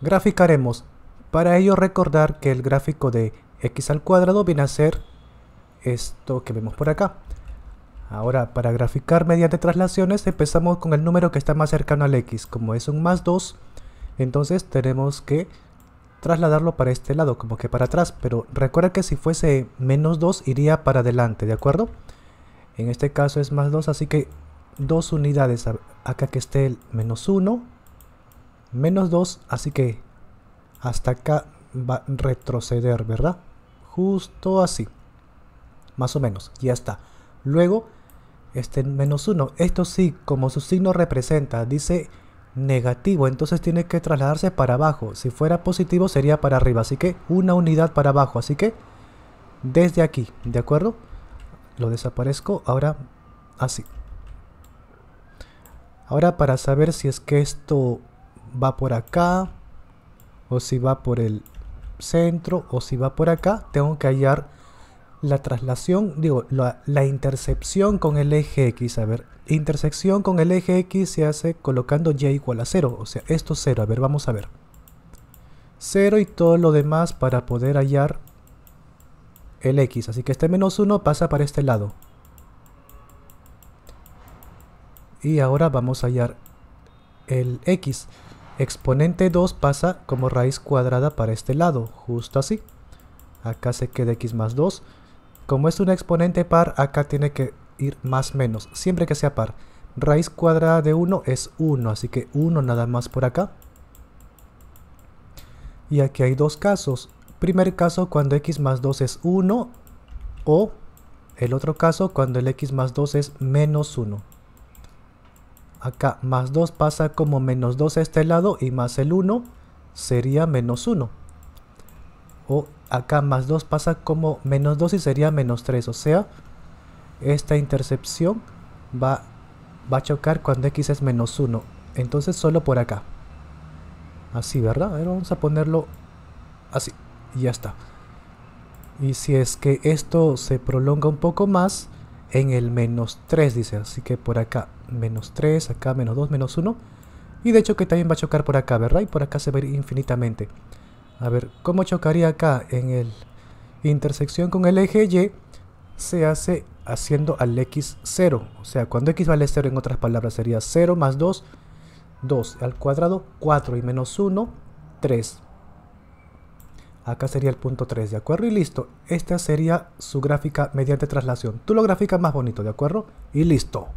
graficaremos. Para ello recordar que el gráfico de x al cuadrado viene a ser esto que vemos por acá. Ahora, para graficar mediante traslaciones, empezamos con el número que está más cercano al x. Como es un más 2, entonces tenemos que trasladarlo para este lado, como que para atrás. Pero recuerda que si fuese menos 2, iría para adelante, ¿de acuerdo? En este caso es más 2, así que dos unidades acá que esté el menos 1 menos 2, así que hasta acá va a retroceder, ¿verdad? Justo así, más o menos, ya está. Luego, este menos 1, esto sí, como su signo representa, dice negativo, entonces tiene que trasladarse para abajo. Si fuera positivo sería para arriba, así que una unidad para abajo, así que desde aquí, ¿de acuerdo? Lo desaparezco, ahora así. Ahora para saber si es que esto va por acá, o si va por el centro, o si va por acá, tengo que hallar la traslación, digo, la, intersección intercepción con el eje X. A ver, intersección con el eje X se hace colocando Y igual a 0, o sea, esto es 0. A ver, vamos a ver. 0 y todo lo demás para poder hallar el X. Así que este menos 1 pasa para este lado. Y ahora vamos a hallar el X. Exponente 2 pasa como raíz cuadrada para este lado, justo así. Acá se queda x más 2. Como es un exponente par, acá tiene que ir más menos, siempre que sea par. Raíz cuadrada de 1 es 1, así que 1 nada más por acá. Y aquí hay dos casos. Primer caso cuando x más 2 es 1 o el otro caso cuando el x más 2 es menos 1. Acá más 2 pasa como menos 2 a este lado y más el 1 sería menos 1. O acá más 2 pasa como menos 2 y sería menos 3. O sea, esta intercepción va, a chocar cuando x es menos 1. Entonces solo por acá. Así, ¿verdad? vamos a ponerlo así. Y ya está. Y si es que esto se prolonga un poco más, en el menos 3, dice. Así que por acá menos 3, acá menos 2, menos 1. Y de hecho que también va a chocar por acá, ¿verdad? Y por acá se ve infinitamente. A ver, ¿cómo chocaría acá en el intersección con el eje Y? Se hace haciendo al x0. O sea, cuando x vale 0, en otras palabras, sería 0 más 2, 2 al cuadrado, 4 y menos 1, 3 acá sería el punto 3, ¿de acuerdo? Y listo, esta sería su gráfica mediante traslación. Tú lo graficas más bonito, ¿de acuerdo? Y listo.